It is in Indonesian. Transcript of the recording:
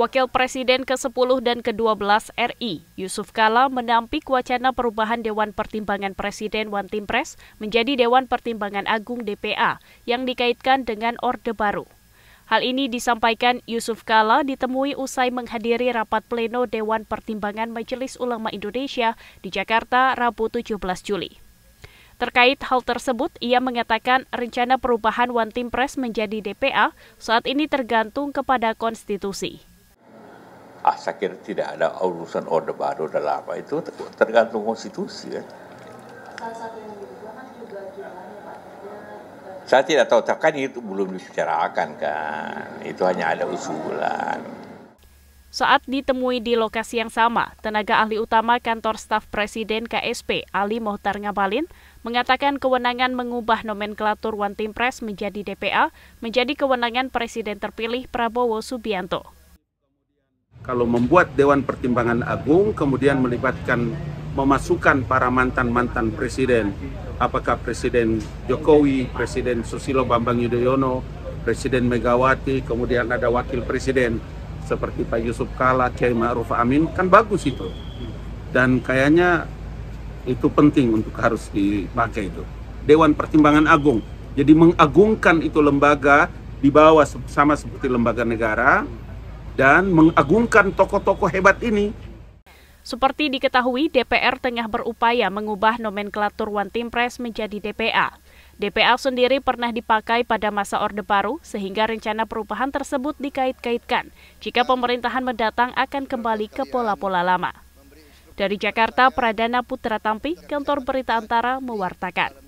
Wakil Presiden ke-10 dan ke-12 RI, Yusuf Kala menampik wacana perubahan Dewan Pertimbangan Presiden Wantimpres menjadi Dewan Pertimbangan Agung DPA yang dikaitkan dengan Orde Baru. Hal ini disampaikan Yusuf Kala ditemui usai menghadiri rapat pleno Dewan Pertimbangan Majelis Ulama Indonesia di Jakarta Rabu 17 Juli. Terkait hal tersebut, ia mengatakan rencana perubahan One Team Press menjadi DPA saat ini tergantung kepada konstitusi. Ah, saya kira tidak ada urusan order baru dalam apa itu tergantung konstitusi Ya. Saya tidak tahu, kan itu belum dibicarakan kan. Itu hanya ada usulan. Saat ditemui di lokasi yang sama, tenaga ahli utama kantor staf Presiden KSP Ali Mohtar Ngabalin mengatakan kewenangan mengubah nomenklatur One Team Press menjadi DPA menjadi kewenangan Presiden terpilih Prabowo Subianto. Kalau membuat Dewan Pertimbangan Agung kemudian melibatkan memasukkan para mantan-mantan presiden, apakah Presiden Jokowi, Presiden Susilo Bambang Yudhoyono, Presiden Megawati, kemudian ada Wakil Presiden seperti Pak Yusuf Kala, Kiai Ma'ruf Amin kan bagus itu dan kayaknya itu penting untuk harus dipakai itu Dewan Pertimbangan Agung jadi mengagungkan itu lembaga di bawah sama seperti lembaga negara dan mengagungkan tokoh-tokoh hebat ini seperti diketahui, DPR tengah berupaya mengubah nomenklatur One Team Press menjadi DPA. DPA sendiri pernah dipakai pada masa Orde Baru, sehingga rencana perubahan tersebut dikait-kaitkan jika pemerintahan mendatang akan kembali ke pola-pola lama. Dari Jakarta, Pradana Putra Tampi, Kantor Berita Antara, mewartakan.